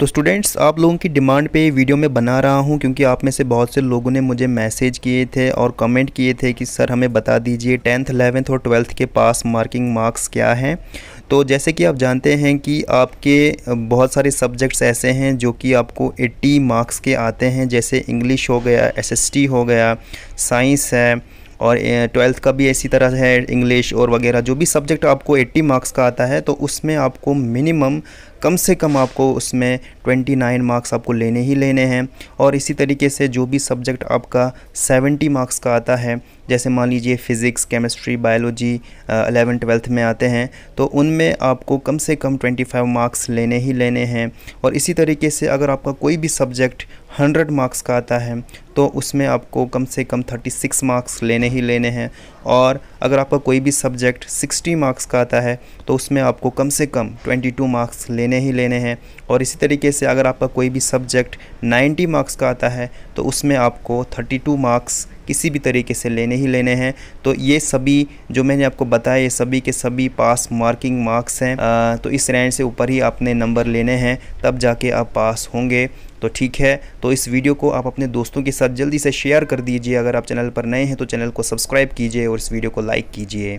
तो स्टूडेंट्स आप लोगों की डिमांड पे वीडियो में बना रहा हूँ क्योंकि आप में से बहुत से लोगों ने मुझे मैसेज किए थे और कमेंट किए थे कि सर हमें बता दीजिए टेंथ एलेवेंथ और ट्वेल्थ के पास मार्किंग मार्क्स क्या हैं तो जैसे कि आप जानते हैं कि आपके बहुत सारे सब्जेक्ट्स ऐसे हैं जो कि आपको 80 मार्क्स के आते हैं जैसे इंग्लिश हो गया एसएसटी हो गया साइंस है और ट्वेल्थ का भी इसी तरह है इंग्लिश और वगैरह जो भी सब्जेक्ट आपको 80 मार्क्स का आता है तो उसमें आपको मिनिमम कम से कम आपको उसमें 29 मार्क्स आपको लेने ही लेने हैं और इसी तरीके से जो भी सब्जेक्ट आपका 70 मार्क्स का आता है जैसे मान लीजिए physics chemistry biology eleven twelfth में आते हैं तो उनमें आपको कम से कम 25 मार्क्स लेने ही लेने हैं और इसी तरीके से अगर आपका कोई भी सब्जेक्ट 100 मार्क्स का आता है तो उसमें आपको कम से कम 36 मार्क्स लेने ही लेने हैं और अगर आपका कोई भी सब्जेक्ट 60 मार्क्स का आता है तो उसमें आपको कम से कम 22 मार्क्स लेने ही लेने हैं और इसी तरीके से अगर आपका कोई भी सब्जेक्ट 90 मार्क्स का आता है तो उसमें आपको 32 मार्क्स किसी भी तरीके से लेने ही लेने हैं तो ये सभी जो मैंने आपको बताया ये सभी के सभी पास मार्किंग मार्क्स हैं तो इस रैंक से ऊपर ही आपने नंबर लेने हैं तब जाके आप पास होंगे तो ठीक है तो इस वीडियो को आप अपने दोस्तों के साथ जल्दी से शेयर कर दीजिए अगर आप चैनल पर नए हैं तो चैनल को सब्सक्राइब कीजिए और इस वीडियो को लाइक कीजिए